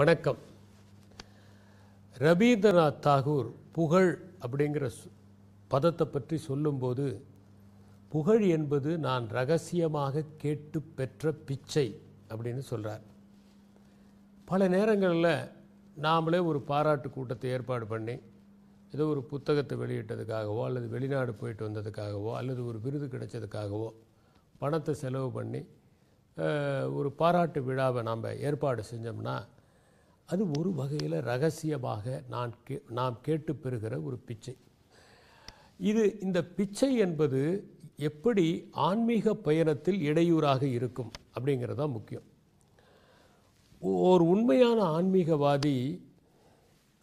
வணக்கம் ரவீந்திரநாத் தாகூர் புகழ் அப்படிங்கிற பதத்தை பற்றி சொல்லும்போது புகழ் என்பது நான் ரகசியமாக கேட்டு பெற்ற பிச்சை அப்படின்னு சொல்கிறார் பல நேரங்களில் நாமளே ஒரு பாராட்டு கூட்டத்தை ஏற்பாடு பண்ணி ஏதோ ஒரு புத்தகத்தை வெளியிட்டதுக்காகவோ அல்லது வெளிநாடு போயிட்டு வந்ததுக்காகவோ அல்லது ஒரு விருது கிடைச்சதுக்காகவோ பணத்தை செலவு பண்ணி ஒரு பாராட்டு விழாவை நாம் ஏற்பாடு செஞ்சோம்னா அது ஒரு வகையில் ரகசியமாக நான் கே நாம் கேட்டு பெறுகிற ஒரு பிச்சை இது இந்த பிச்சை என்பது எப்படி ஆன்மீக பயணத்தில் இடையூறாக இருக்கும் அப்படிங்கிறது தான் முக்கியம் ஓர் உண்மையான ஆன்மீகவாதி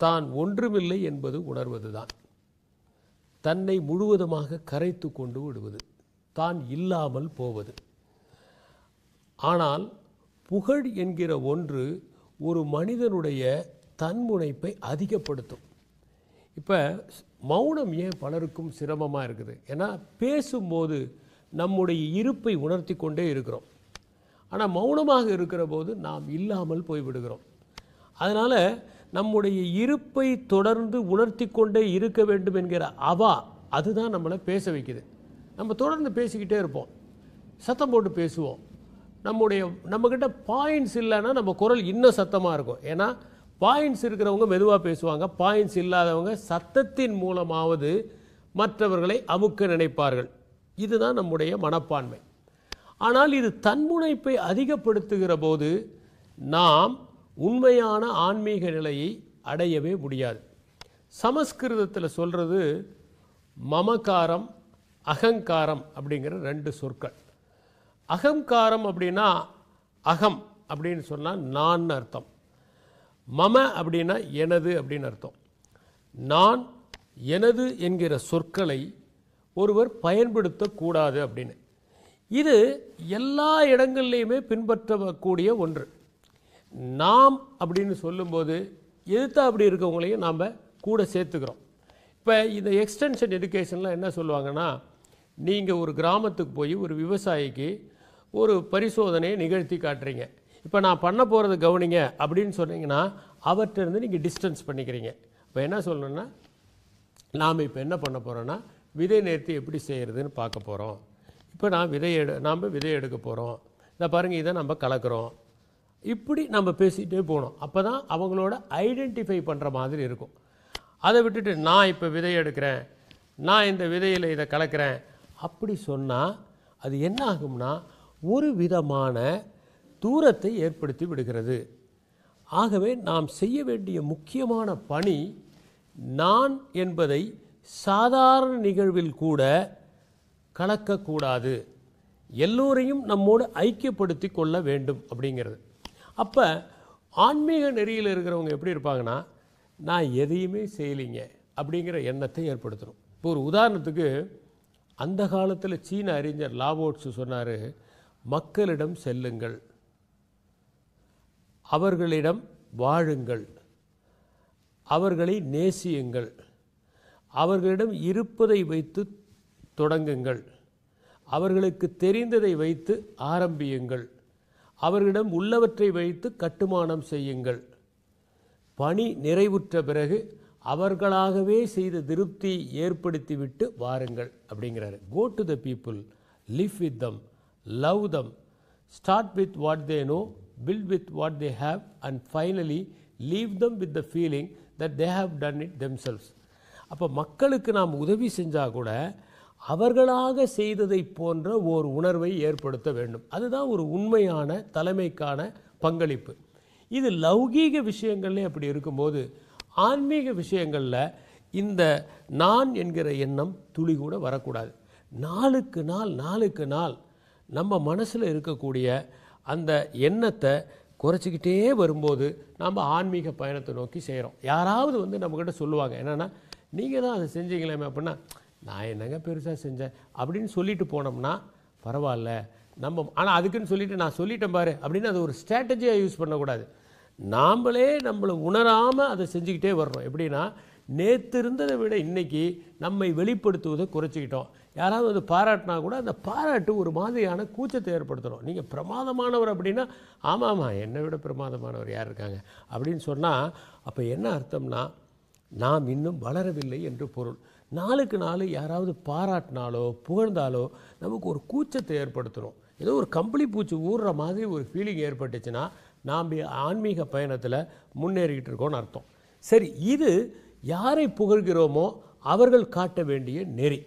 தான் ஒன்றுமில்லை என்பது உணர்வது தான் தன்னை முழுவதுமாக கரைத்து கொண்டு விடுவது தான் இல்லாமல் போவது ஆனால் புகழ் என்கிற ஒன்று ஒரு மனிதனுடைய தன்முனைப்பை அதிகப்படுத்தும் இப்போ மௌனம் ஏன் பலருக்கும் சிரமமாக இருக்குது ஏன்னா பேசும்போது நம்முடைய இருப்பை உணர்த்தி கொண்டே இருக்கிறோம் ஆனால் மௌனமாக இருக்கிற போது நாம் இல்லாமல் போய்விடுகிறோம் அதனால் நம்முடைய இருப்பை தொடர்ந்து உணர்த்தி கொண்டே இருக்க வேண்டும் என்கிற அவா அதுதான் நம்மளை பேச வைக்குது நம்ம தொடர்ந்து பேசிக்கிட்டே இருப்போம் சத்தம் போட்டு பேசுவோம் நம்முடைய நம்மக்கிட்ட பாயிண்ட்ஸ் இல்லைன்னா நம்ம குரல் இன்னும் சத்தமாக இருக்கும் ஏன்னா பாயிண்ட்ஸ் இருக்கிறவங்க மெதுவாக பேசுவாங்க பாயிண்ட்ஸ் இல்லாதவங்க சத்தத்தின் மூலமாவது மற்றவர்களை அமுக்க நினைப்பார்கள் இதுதான் நம்முடைய மனப்பான்மை ஆனால் இது தன்முனைப்பை அதிகப்படுத்துகிற போது நாம் உண்மையான ஆன்மீக நிலையை அடையவே முடியாது சமஸ்கிருதத்தில் சொல்கிறது மமகாரம் அகங்காரம் அப்படிங்கிற ரெண்டு சொற்கள் அகங்காரம் அப்படின்னா அகம் அப்படின்னு சொன்னால் நான் அர்த்தம் மம அப்படின்னா எனது அப்படின்னு அர்த்தம் நான் எனது என்கிற சொற்களை ஒருவர் பயன்படுத்தக்கூடாது அப்படின்னு இது எல்லா இடங்கள்லையுமே பின்பற்றக்கூடிய ஒன்று நாம் அப்படின்னு சொல்லும்போது எதிர்த்தா அப்படி இருக்கவங்களையும் நாம் கூட சேர்த்துக்கிறோம் இப்போ இந்த எக்ஸ்டென்ஷன் எஜுகேஷனில் என்ன சொல்லுவாங்கன்னா நீங்கள் ஒரு கிராமத்துக்கு போய் ஒரு விவசாயிக்கு ஒரு பரிசோதனையை நிகழ்த்தி காட்டுறீங்க இப்போ நான் பண்ண போகிறது கவனிங்க அப்படின்னு சொன்னீங்கன்னா அவர்கிட்டருந்து நீங்கள் டிஸ்டன்ஸ் பண்ணிக்கிறீங்க இப்போ என்ன சொல்லணும்னா நாம் இப்போ என்ன பண்ண போகிறோன்னா விதை நேர்த்தி எப்படி செய்கிறதுன்னு பார்க்க போகிறோம் இப்போ நான் விதை எடு நாம் விதை எடுக்க போகிறோம் இதை பாருங்கள் இதை நம்ம கலக்கிறோம் இப்படி நம்ம பேசிகிட்டே போகணும் அப்போ தான் அவங்களோட ஐடென்டிஃபை பண்ணுற மாதிரி இருக்கும் அதை விட்டுட்டு நான் இப்போ விதை எடுக்கிறேன் நான் இந்த விதையில் இதை கலக்கிறேன் அப்படி சொன்னால் அது என்ன ஆகும்னா ஒரு விதமான தூரத்தை ஏற்படுத்தி விடுகிறது ஆகவே நாம் செய்ய வேண்டிய முக்கியமான பணி நான் என்பதை சாதாரண நிகழ்வில் கூட கலக்கக்கூடாது எல்லோரையும் நம்மோடு ஐக்கியப்படுத்தி கொள்ள வேண்டும் அப்படிங்கிறது அப்போ ஆன்மீக நெறியில் இருக்கிறவங்க எப்படி இருப்பாங்கன்னா நான் எதையுமே செய்யலைங்க அப்படிங்கிற எண்ணத்தை ஏற்படுத்தணும் இப்போ ஒரு உதாரணத்துக்கு அந்த காலத்தில் சீன அறிஞர் லாவோட்ஸு சொன்னார் மக்களிடம் செல்லுங்கள் அவர்களிடம் வாழுங்கள் அவர்களை நேசியுங்கள் அவர்களிடம் இருப்பதை வைத்து தொடங்குங்கள் அவர்களுக்கு தெரிந்ததை வைத்து ஆரம்பியுங்கள் அவர்களிடம் உள்ளவற்றை வைத்து கட்டுமானம் செய்யுங்கள் பணி நிறைவுற்ற பிறகு அவர்களாகவே செய்த திருப்தியை ஏற்படுத்திவிட்டு வாருங்கள் அப்படிங்கிறாரு go to the people live with them love them start with what they know build with what they have and finally leave them with the feeling that they have done it themselves அப்போ மக்களுக்கு நாம் உதவி செஞ்சால் கூட அவர்களாக செய்ததை போன்ற ஓர் உணர்வை ஏற்படுத்த வேண்டும் அதுதான் ஒரு உண்மையான தலைமைக்கான பங்களிப்பு இது லௌகீக விஷயங்கள்லே அப்படி இருக்கும்போது ஆன்மீக விஷயங்களில் இந்த நான் என்கிற எண்ணம் துளி கூட வரக்கூடாது நாளுக்கு நாள் நாளுக்கு நாள் நம்ம மனசில் இருக்கக்கூடிய அந்த எண்ணத்தை குறைச்சிக்கிட்டே வரும்போது நம்ம ஆன்மீக பயணத்தை நோக்கி செய்கிறோம் யாராவது வந்து நம்மக்கிட்ட சொல்லுவாங்க என்னென்னா நீங்கள் தான் அதை செஞ்சீங்களே அப்படின்னா நான் என்னங்க பெருசாக செஞ்சேன் அப்படின்னு சொல்லிட்டு போனோம்னா பரவாயில்ல நம்ம ஆனால் அதுக்குன்னு சொல்லிவிட்டு நான் சொல்லிட்டேன் பாரு அப்படின்னு அது ஒரு ஸ்ட்ராட்டஜியாக யூஸ் பண்ணக்கூடாது நாம்ளே நம்மளை உணராமல் அதை செஞ்சுக்கிட்டே வர்றோம் எப்படின்னா நேற்று இருந்ததை விட இன்றைக்கி நம்மை வெளிப்படுத்துவதை குறைச்சிக்கிட்டோம் யாராவது வந்து பாராட்டினா கூட அந்த பாராட்டு ஒரு மாதிரியான கூச்சத்தை ஏற்படுத்தணும் நீங்கள் பிரமாதமானவர் அப்படின்னா ஆமாம் ஆமாம் என்னை விட பிரமாதமானவர் யார் இருக்காங்க அப்படின்னு சொன்னால் அப்போ என்ன அர்த்தம்னா நாம் இன்னும் வளரவில்லை என்று பொருள் நாளுக்கு நாள் யாராவது பாராட்டினாலோ புகழ்ந்தாலோ நமக்கு ஒரு கூச்சத்தை ஏற்படுத்தணும் ஏதோ ஒரு கம்பளி பூச்சி ஊறுற மாதிரி ஒரு ஃபீலிங் ஏற்பட்டுச்சுன்னா நாம் ஆன்மீக பயணத்தில் முன்னேறிக்கிட்டு இருக்கோம்னு அர்த்தம் சரி இது யாரை புகழ்கிறோமோ அவர்கள் காட்ட வேண்டிய நெறி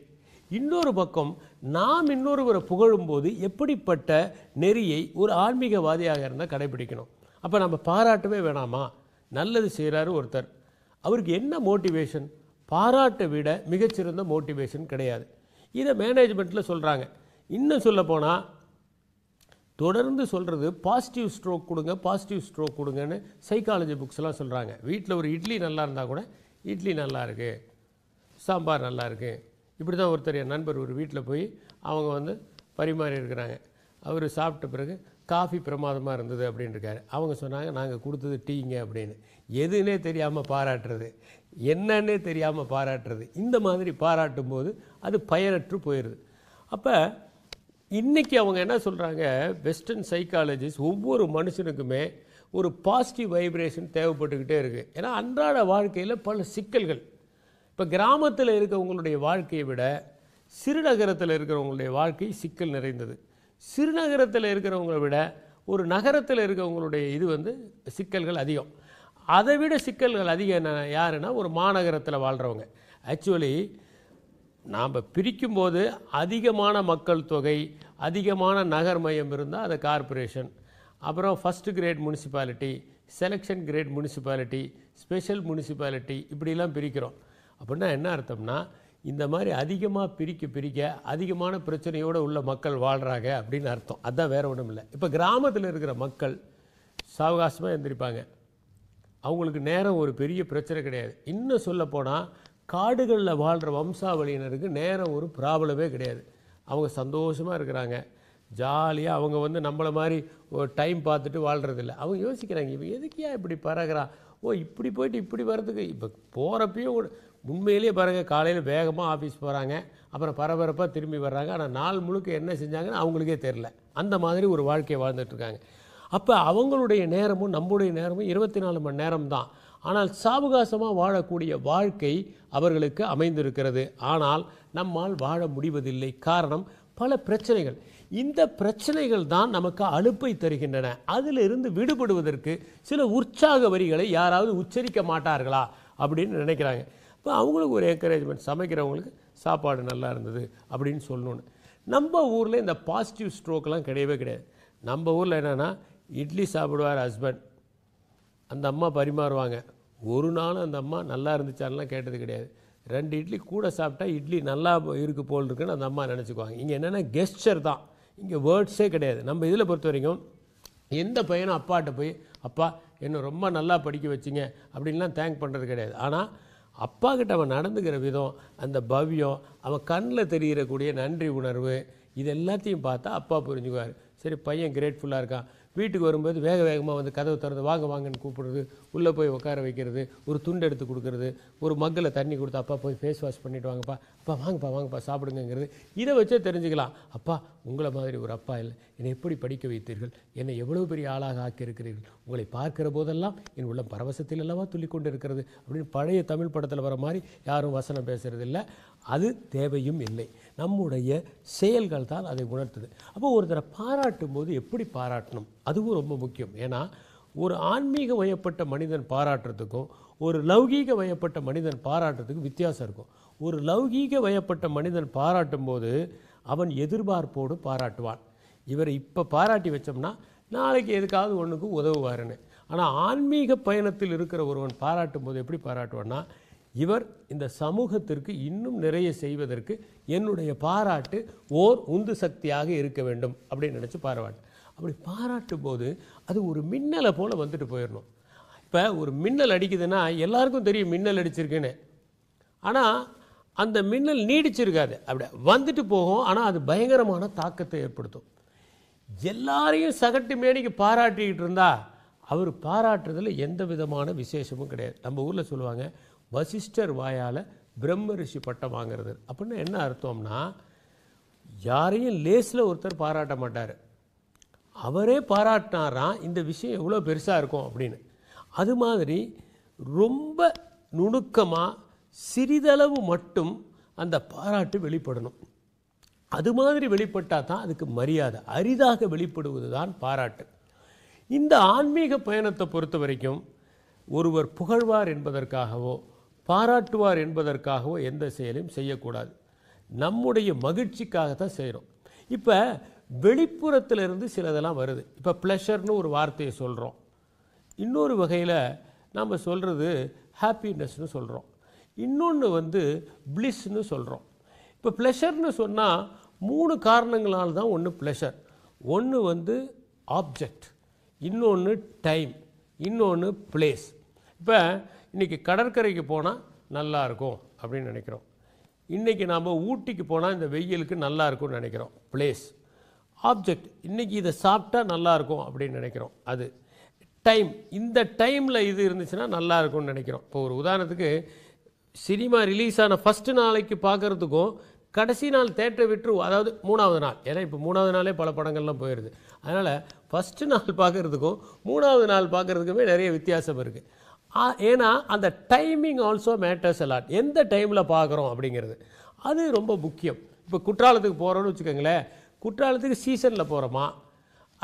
இன்னொரு பக்கம் நாம் இன்னொருவரை புகழும்போது எப்படிப்பட்ட நெறியை ஒரு ஆன்மீகவாதியாக இருந்தால் கடைபிடிக்கணும் அப்போ நம்ம பாராட்டவே வேணாமா நல்லது செய்கிறாரு ஒருத்தர் அவருக்கு என்ன மோட்டிவேஷன் பாராட்டை விட மிகச்சிறந்த மோட்டிவேஷன் கிடையாது இதை மேனேஜ்மெண்ட்டில் சொல்கிறாங்க இன்னும் சொல்லப்போனால் தொடர்ந்து சொல்கிறது பாசிட்டிவ் ஸ்ட்ரோக் கொடுங்க பாசிட்டிவ் ஸ்ட்ரோக் கொடுங்கன்னு சைக்காலஜி புக்ஸ்லாம் சொல்கிறாங்க வீட்டில் ஒரு இட்லி நல்லா இருந்தால் கூட இட்லி நல்லா இருக்குது சாம்பார் நல்லா இருக்குது இப்படி தான் ஒருத்தர் என் நண்பர் ஒரு வீட்டில் போய் அவங்க வந்து பரிமாறி இருக்கிறாங்க அவர் சாப்பிட்ட பிறகு காஃபி பிரமாதமாக இருந்தது அப்படின்ட்டுருக்காரு அவங்க சொன்னாங்க நாங்கள் கொடுத்தது டீங்க அப்படின்னு எதுன்னே தெரியாமல் பாராட்டுறது என்னன்னே தெரியாமல் பாராட்டுறது இந்த மாதிரி பாராட்டும் போது அது பயனற்று போயிடுது அப்போ இன்றைக்கி அவங்க என்ன சொல்கிறாங்க வெஸ்டர்ன் சைக்காலஜிஸ் ஒவ்வொரு மனுஷனுக்குமே ஒரு பாசிட்டிவ் வைப்ரேஷன் தேவைப்பட்டுக்கிட்டே இருக்குது ஏன்னா அன்றாட வாழ்க்கையில் பல சிக்கல்கள் இப்போ கிராமத்தில் இருக்கிறவங்களுடைய வாழ்க்கையை விட சிறுநகரத்தில் இருக்கிறவங்களுடைய வாழ்க்கை சிக்கல் நிறைந்தது சிறுநகரத்தில் இருக்கிறவங்கள விட ஒரு நகரத்தில் இருக்கிறவங்களுடைய இது வந்து சிக்கல்கள் அதிகம் அதை விட சிக்கல்கள் அதிகம் என்ன யாருன்னா ஒரு மாநகரத்தில் வாழ்கிறவங்க ஆக்சுவலி நாம் பிரிக்கும்போது அதிகமான மக்கள் தொகை அதிகமான நகர் மையம் இருந்தால் அது கார்பரேஷன் அப்புறம் first grade municipality selection grade municipality special municipality இப்படிலாம் பிரிக்கிறோம் அப்படின்னா என்ன அர்த்தம்னா இந்த மாதிரி அதிகமாக பிரிக்க பிரிக்க அதிகமான பிரச்சனையோடு உள்ள மக்கள் வாழ்கிறாங்க அப்படின்னு அர்த்தம் அதுதான் வேறு ஒன்றும் இல்லை இப்போ கிராமத்தில் இருக்கிற மக்கள் சாவகாசமாக எழுந்திரிப்பாங்க அவங்களுக்கு நேரம் ஒரு பெரிய பிரச்சனை கிடையாது இன்னும் சொல்லப்போனால் காடுகளில் வாழ்கிற வம்சாவளியினருக்கு நேரம் ஒரு ப்ராப்ளமே கிடையாது அவங்க சந்தோஷமாக இருக்கிறாங்க ஜாலியாக அவங்க வந்து நம்மளை மாதிரி ஒரு டைம் பார்த்துட்டு வாழ்கிறதில்ல அவங்க யோசிக்கிறாங்க இப்போ எதுக்கியா இப்படி பறகுறா ஓ இப்படி போயிட்டு இப்படி வர்றதுக்கு இப்போ போகிறப்பயும் உண்மையிலேயே பாருங்கள் காலையில் வேகமாக ஆஃபீஸ் போகிறாங்க அப்புறம் பரபரப்பாக திரும்பி வர்றாங்க ஆனால் நாள் முழுக்க என்ன செஞ்சாங்கன்னு அவங்களுக்கே தெரில அந்த மாதிரி ஒரு வாழ்க்கையை வாழ்ந்துட்டுருக்காங்க அப்போ அவங்களுடைய நேரமும் நம்முடைய நேரமும் இருபத்தி நாலு மணி நேரம் தான் ஆனால் சாவகாசமாக வாழக்கூடிய வாழ்க்கை அவர்களுக்கு அமைந்திருக்கிறது ஆனால் நம்மால் வாழ முடிவதில்லை காரணம் பல பிரச்சனைகள் இந்த பிரச்சனைகள் தான் நமக்கு அழுப்பை தருகின்றன அதிலிருந்து விடுபடுவதற்கு சில உற்சாக வரிகளை யாராவது உச்சரிக்க மாட்டார்களா அப்படின்னு நினைக்கிறாங்க இப்போ அவங்களுக்கு ஒரு என்கரேஜ்மெண்ட் சமைக்கிறவங்களுக்கு சாப்பாடு நல்லா இருந்தது அப்படின்னு சொல்லணுன்னு நம்ம ஊரில் இந்த பாசிட்டிவ் ஸ்ட்ரோக்கெலாம் கிடையவே கிடையாது நம்ம ஊரில் என்னென்னா இட்லி சாப்பிடுவார் ஹஸ்பண்ட் அந்த அம்மா பரிமாறுவாங்க ஒரு நாளும் அந்த அம்மா நல்லா இருந்துச்சாலாம் கேட்டது கிடையாது ரெண்டு இட்லி கூட சாப்பிட்டா இட்லி நல்லா இருக்குது போல் இருக்குன்னு அந்த அம்மா நினச்சிக்குவாங்க இங்கே என்னென்னா கெஸ்டர் தான் இங்கே வேர்ட்ஸே கிடையாது நம்ம இதில் பொறுத்த வரைக்கும் எந்த பையனும் அப்பாட்ட போய் அப்பா என்னை ரொம்ப நல்லா படிக்க வச்சிங்க அப்படின்லாம் தேங்க் பண்ணுறது கிடையாது ஆனால் அப்பா கிட்ட அவன் நடந்துக்கிற விதம் அந்த பவ்யம் அவன் கண்ணில் தெரிகிறக்கூடிய நன்றி உணர்வு இது எல்லாத்தையும் பார்த்தா அப்பா புரிஞ்சுக்குவார் சரி பையன் கிரேட்ஃபுல்லாக இருக்கான் வீட்டுக்கு வரும்போது வேக வேகமாக வந்து கதவு திறந்து வாங்க வாங்கன்னு கூப்பிடுறது உள்ளே போய் உட்கார வைக்கிறது ஒரு துண்டு எடுத்து கொடுக்குறது ஒரு மக்கில் தண்ணி கொடுத்து அப்பா போய் ஃபேஸ் வாஷ் பண்ணிவிட்டு வாங்கப்பா அப்பா வாங்கப்பா வாங்கப்பா சாப்பிடுங்கிறது இதை வச்சே தெரிஞ்சுக்கலாம் அப்பா உங்களை மாதிரி ஒரு அப்பா இல்லை என்னை எப்படி படிக்க வைத்தீர்கள் என்னை எவ்வளோ பெரிய ஆளாக ஆக்கியிருக்கிறீர்கள் உங்களை பார்க்கிற போதெல்லாம் என் உள்ளம் பரவசத்தில் அல்லவா துள்ளிக்கொண்டு இருக்கிறது அப்படின்னு பழைய தமிழ் படத்தில் வர மாதிரி யாரும் வசனம் பேசுகிறது இல்லை அது தேவையும் இல்லை நம்முடைய செயல்கள் தான் அதை உணர்த்துது அப்போ ஒருத்தரை பாராட்டும் போது எப்படி பாராட்டணும் அதுவும் ரொம்ப முக்கியம் ஏன்னா ஒரு ஆன்மீக வயப்பட்ட மனிதன் பாராட்டுறதுக்கும் ஒரு லௌகீக வயப்பட்ட மனிதன் பாராட்டுறதுக்கும் வித்தியாசம் இருக்கும் ஒரு லௌகீக வயப்பட்ட மனிதன் பாராட்டும் போது அவன் எதிர்பார்ப்போடு பாராட்டுவான் இவரை இப்போ பாராட்டி வச்சோம்னா நாளைக்கு எதுக்காவது ஒன்றுக்கும் உதவுவாருன்னு ஆனால் ஆன்மீக பயணத்தில் இருக்கிற ஒருவன் பாராட்டும் போது எப்படி பாராட்டுவான்னா இவர் இந்த சமூகத்திற்கு இன்னும் நிறைய செய்வதற்கு என்னுடைய பாராட்டு ஓர் உந்து சக்தியாக இருக்க வேண்டும் அப்படின்னு நினச்சி பாராட்டு அப்படி பாராட்டும் போது அது ஒரு மின்னலை போல் வந்துட்டு போயிடணும் இப்போ ஒரு மின்னல் அடிக்குதுன்னா எல்லாருக்கும் தெரியும் மின்னல் அடிச்சிருக்குன்னு ஆனால் அந்த மின்னல் நீடிச்சிருக்காது அப்படி வந்துட்டு போகும் ஆனால் அது பயங்கரமான தாக்கத்தை ஏற்படுத்தும் எல்லாரையும் சகட்டு மேடிக்கு பாராட்டிக்கிட்டு இருந்தால் அவர் பாராட்டுறதில் எந்த விதமான விசேஷமும் கிடையாது நம்ம ஊரில் சொல்லுவாங்க வசிஷ்டர் வாயால் பிரம்ம ரிஷி பட்டம் வாங்கிறது அப்படின்னா என்ன அர்த்தம்னா யாரையும் லேஸில் ஒருத்தர் பாராட்ட மாட்டார் அவரே பாராட்டினாராம் இந்த விஷயம் எவ்வளோ பெருசாக இருக்கும் அப்படின்னு அது மாதிரி ரொம்ப நுணுக்கமாக சிறிதளவு மட்டும் அந்த பாராட்டு வெளிப்படணும் அது மாதிரி வெளிப்பட்டால் தான் அதுக்கு மரியாதை அரிதாக வெளிப்படுவது தான் பாராட்டு இந்த ஆன்மீக பயணத்தை பொறுத்த வரைக்கும் ஒருவர் புகழ்வார் என்பதற்காகவோ பாராட்டுவார் என்பதற்காகவோ எந்த செயலையும் செய்யக்கூடாது நம்முடைய மகிழ்ச்சிக்காகத்தான் செய்கிறோம் இப்போ வெளிப்புறத்திலிருந்து சிலதெல்லாம் வருது இப்போ ப்ளஷர்னு ஒரு வார்த்தையை சொல்கிறோம் இன்னொரு வகையில் நம்ம சொல்கிறது ஹாப்பினஸ்னு சொல்கிறோம் இன்னொன்று வந்து பிளிஸ்னு சொல்கிறோம் இப்போ ப்ளஷர்னு சொன்னால் மூணு காரணங்களால் தான் ஒன்று ப்ளஷர் ஒன்று வந்து ஆப்ஜெக்ட் இன்னொன்று டைம் இன்னொன்று பிளேஸ் இப்போ இன்றைக்கி கடற்கரைக்கு போனால் நல்லாயிருக்கும் அப்படின்னு நினைக்கிறோம் இன்றைக்கி நாம் ஊட்டிக்கு போனால் இந்த வெயிலுக்கு நல்லாயிருக்கும்னு நினைக்கிறோம் பிளேஸ் ஆப்ஜெக்ட் இன்றைக்கி இதை சாப்பிட்டா நல்லாயிருக்கும் அப்படின்னு நினைக்கிறோம் அது டைம் இந்த டைமில் இது இருந்துச்சுன்னா நல்லாயிருக்கும்னு நினைக்கிறோம் இப்போ ஒரு உதாரணத்துக்கு சினிமா ரிலீஸ் ஆன ஃபஸ்ட்டு நாளைக்கு பார்க்குறதுக்கும் கடைசி நாள் தேட்டரை விட்டு அதாவது மூணாவது நாள் ஏன்னா இப்போ மூணாவது நாளே பல படங்கள்லாம் போயிடுது அதனால் ஃபஸ்ட்டு நாள் பார்க்குறதுக்கும் மூணாவது நாள் பார்க்குறதுக்குமே நிறைய வித்தியாசம் இருக்குது ஏன்னா அந்த டைமிங் ஆல்சோ மேட்டர்ஸ் அலாட் எந்த டைமில் பார்க்குறோம் அப்படிங்கிறது அது ரொம்ப முக்கியம் இப்போ குற்றாலத்துக்கு போகிறோன்னு வச்சுக்கோங்களேன் குற்றாலத்துக்கு சீசனில் போகிறோமா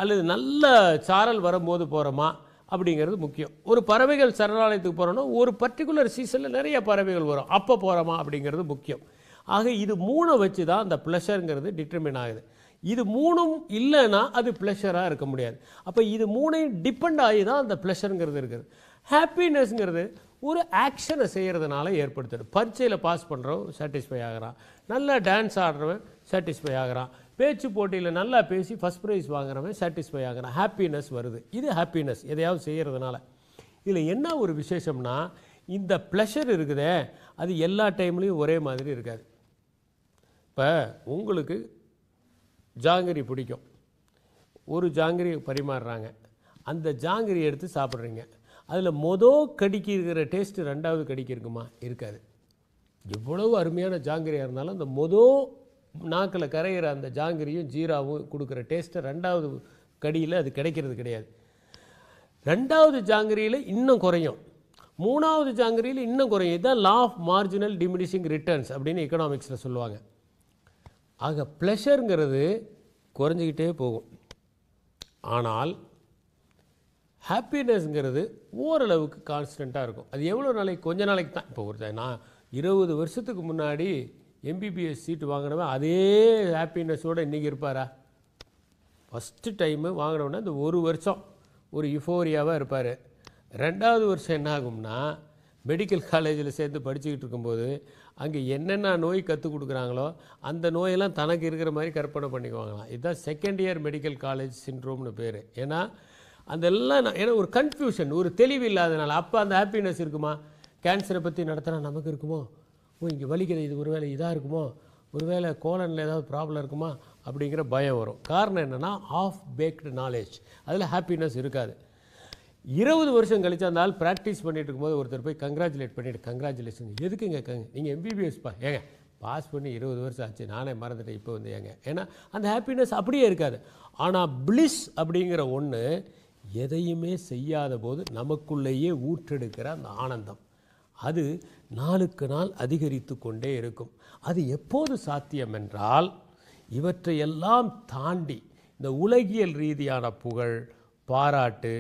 அல்லது நல்ல சாரல் வரும்போது போகிறோமா அப்படிங்கிறது முக்கியம் ஒரு பறவைகள் சரணாலயத்துக்கு போகிறோன்னா ஒரு பர்டிகுலர் சீசனில் நிறைய பறவைகள் வரும் அப்போ போகிறோமா அப்படிங்கிறது முக்கியம் ஆக இது மூணை வச்சு தான் அந்த ப்ளஷருங்கிறது டிட்டர்மின் ஆகுது இது மூணும் இல்லைன்னா அது ப்ளஷராக இருக்க முடியாது அப்போ இது மூணையும் டிபெண்ட் ஆகி தான் அந்த ப்ளஷருங்கிறது இருக்குது ஹாப்பினஸ்ங்கிறது ஒரு ஆக்ஷனை செய்கிறதுனால ஏற்படுத்துது பரீட்சையில் பாஸ் பண்ணுறவன் சாட்டிஸ்ஃபை ஆகிறான் நல்லா டான்ஸ் ஆடுறவன் சாட்டிஸ்ஃபை ஆகிறான் பேச்சு போட்டியில் நல்லா பேசி ஃபஸ்ட் ப்ரைஸ் வாங்குறவன் சாட்டிஸ்ஃபை ஆகிறான் ஹாப்பினஸ் வருது இது ஹாப்பினஸ் எதையாவது செய்கிறதுனால இதில் என்ன ஒரு விசேஷம்னா இந்த ப்ளஷர் இருக்குதே அது எல்லா டைம்லேயும் ஒரே மாதிரி இருக்காது இப்போ உங்களுக்கு ஜாங்கிரி பிடிக்கும் ஒரு ஜாங்கிரி பரிமாறுறாங்க அந்த ஜாங்கிரி எடுத்து சாப்பிட்றீங்க அதில் மொதல் கடிக்கு இருக்கிற டேஸ்ட்டு ரெண்டாவது கடிக்கு இருக்குமா இருக்காது எவ்வளவு அருமையான ஜாங்கிரியாக இருந்தாலும் அந்த மொதல் நாக்கில் கரைகிற அந்த ஜாங்கிரியும் ஜீராவும் கொடுக்குற டேஸ்ட்டை ரெண்டாவது கடியில் அது கிடைக்கிறது கிடையாது ரெண்டாவது ஜாங்கிரியில் இன்னும் குறையும் மூணாவது ஜாங்கிரியில் இன்னும் குறையும் இதுதான் law of marginal diminishing returns அப்படின்னு எக்கனாமிக்ஸில் சொல்லுவாங்க ஆக ப்ளஷருங்கிறது குறைஞ்சிக்கிட்டே போகும் ஆனால் ஹாப்பினஸ்ங்கிறது ஓரளவுக்கு கான்ஸ்டண்ட்டாக இருக்கும் அது எவ்வளோ நாளைக்கு கொஞ்ச நாளைக்கு தான் இப்போ ஒரு நான் இருபது வருஷத்துக்கு முன்னாடி எம்பிபிஎஸ் சீட்டு வாங்கினவன் அதே ஹாப்பினஸோடு இன்றைக்கி இருப்பாரா ஃபஸ்ட்டு டைமு வாங்கினவுடனே அந்த ஒரு வருஷம் ஒரு யுஃபோரியாவாக இருப்பார் ரெண்டாவது வருஷம் என்ன ஆகும்னா மெடிக்கல் காலேஜில் சேர்ந்து படிச்சுக்கிட்டு இருக்கும்போது அங்கே என்னென்ன நோய் கற்றுக் கொடுக்குறாங்களோ அந்த நோயெல்லாம் தனக்கு இருக்கிற மாதிரி கற்பனை பண்ணிக்குவாங்களாம் இதுதான் செகண்ட் இயர் மெடிக்கல் காலேஜ் சின்ட்ரோம்னு பேர் ஏன்னா எல்லாம் நான் ஏன்னா ஒரு கன்ஃபியூஷன் ஒரு தெளிவு இல்லாதனால அப்போ அந்த ஹாப்பினஸ் இருக்குமா கேன்சரை பற்றி நடத்தினா நமக்கு இருக்குமோ ஓ இங்கே வலிக்கிறது இது ஒருவேளை இதாக இருக்குமோ ஒருவேளை கோலனில் ஏதாவது ப்ராப்ளம் இருக்குமா அப்படிங்கிற பயம் வரும் காரணம் என்னென்னா ஆஃப் பேக்டு நாலேஜ் அதில் ஹாப்பினஸ் இருக்காது இருபது வருஷம் கழிச்சா அந்த ஆள் ப்ராக்டிஸ் பண்ணிட்டு இருக்கும்போது ஒருத்தர் போய் கங்க்ராச்சுலேட் பண்ணிவிட்டு கங்க்ராச்சுலேஷன் எதுக்குங்க கங் நீங்கள் எம்பிபிஎஸ் பா ஏங்க பாஸ் பண்ணி இருபது வருஷம் ஆச்சு நானே மறந்துட்டேன் இப்போ வந்து ஏங்க ஏன்னா அந்த ஹாப்பினஸ் அப்படியே இருக்காது ஆனால் பிளிஸ் அப்படிங்கிற ஒன்று எதையுமே செய்யாத போது நமக்குள்ளேயே ஊற்றெடுக்கிற அந்த ஆனந்தம் அது நாளுக்கு நாள் அதிகரித்து கொண்டே இருக்கும் அது எப்போது சாத்தியம் என்றால் இவற்றையெல்லாம் தாண்டி இந்த உலகியல் ரீதியான புகழ் பாராட்டு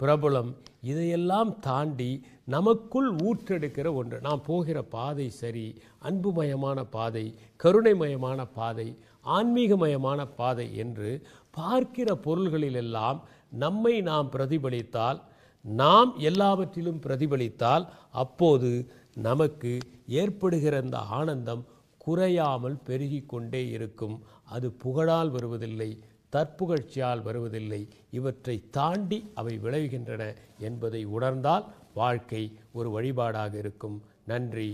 பிரபலம் இதையெல்லாம் தாண்டி நமக்குள் ஊற்றெடுக்கிற ஒன்று நாம் போகிற பாதை சரி அன்புமயமான பாதை கருணைமயமான பாதை ஆன்மீகமயமான பாதை என்று பார்க்கிற பொருள்களிலெல்லாம் நம்மை நாம் பிரதிபலித்தால் நாம் எல்லாவற்றிலும் பிரதிபலித்தால் அப்போது நமக்கு ஏற்படுகிற அந்த ஆனந்தம் குறையாமல் பெருகி கொண்டே இருக்கும் அது புகழால் வருவதில்லை தற்புகழ்ச்சியால் வருவதில்லை இவற்றை தாண்டி அவை விளைவுகின்றன என்பதை உணர்ந்தால் வாழ்க்கை ஒரு வழிபாடாக இருக்கும் நன்றி